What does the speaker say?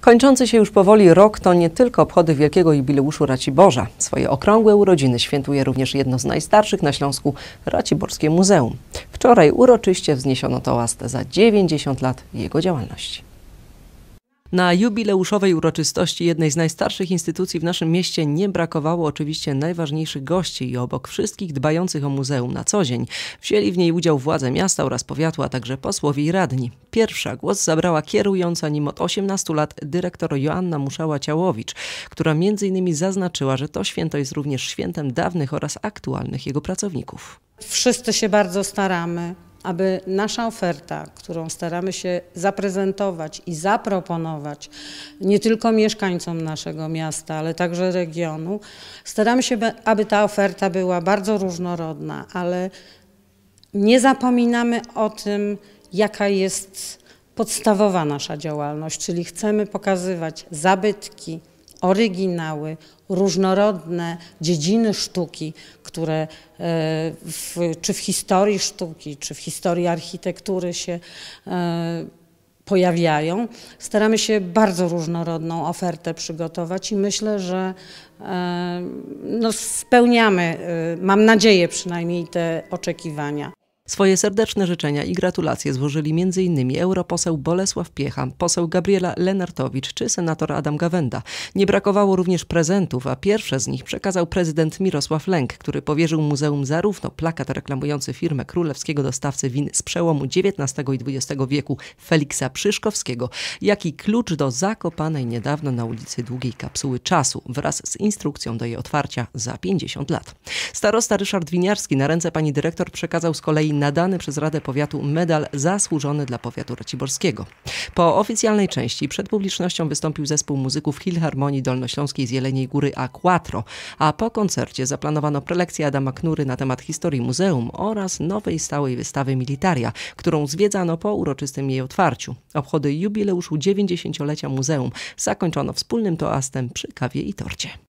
Kończący się już powoli rok to nie tylko obchody wielkiego jubileuszu Raciborza. Swoje okrągłe urodziny świętuje również jedno z najstarszych na Śląsku Raciborskie Muzeum. Wczoraj uroczyście wzniesiono toast za 90 lat jego działalności. Na jubileuszowej uroczystości jednej z najstarszych instytucji w naszym mieście nie brakowało oczywiście najważniejszych gości i obok wszystkich dbających o muzeum na co dzień wzięli w niej udział władze miasta oraz powiatu, a także posłowie i radni. Pierwsza głos zabrała kierująca nim od 18 lat dyrektor Joanna Muszała-Ciałowicz, która m.in. zaznaczyła, że to święto jest również świętem dawnych oraz aktualnych jego pracowników. Wszyscy się bardzo staramy aby nasza oferta, którą staramy się zaprezentować i zaproponować nie tylko mieszkańcom naszego miasta, ale także regionu, staramy się, aby ta oferta była bardzo różnorodna, ale nie zapominamy o tym, jaka jest podstawowa nasza działalność, czyli chcemy pokazywać zabytki, oryginały, różnorodne dziedziny sztuki, które e, w, czy w historii sztuki, czy w historii architektury się e, pojawiają. Staramy się bardzo różnorodną ofertę przygotować i myślę, że e, no, spełniamy, mam nadzieję przynajmniej, te oczekiwania. Swoje serdeczne życzenia i gratulacje złożyli m.in. europoseł Bolesław Piecha, poseł Gabriela Lenartowicz czy senator Adam Gawenda. Nie brakowało również prezentów, a pierwsze z nich przekazał prezydent Mirosław Lęk, który powierzył muzeum zarówno plakat reklamujący firmę królewskiego dostawcy win z przełomu XIX i XX wieku Feliksa Przyszkowskiego, jak i klucz do zakopanej niedawno na ulicy Długiej Kapsuły Czasu wraz z instrukcją do jej otwarcia za 50 lat. Starosta Ryszard Winiarski na ręce pani dyrektor przekazał z kolei nadany przez Radę Powiatu medal zasłużony dla powiatu raciborskiego. Po oficjalnej części przed publicznością wystąpił zespół muzyków Filharmonii Dolnośląskiej z Jeleniej Góry A4, a po koncercie zaplanowano prelekcję Adama Knury na temat historii muzeum oraz nowej stałej wystawy Militaria, którą zwiedzano po uroczystym jej otwarciu. Obchody jubileuszu 90-lecia muzeum zakończono wspólnym toastem przy kawie i torcie.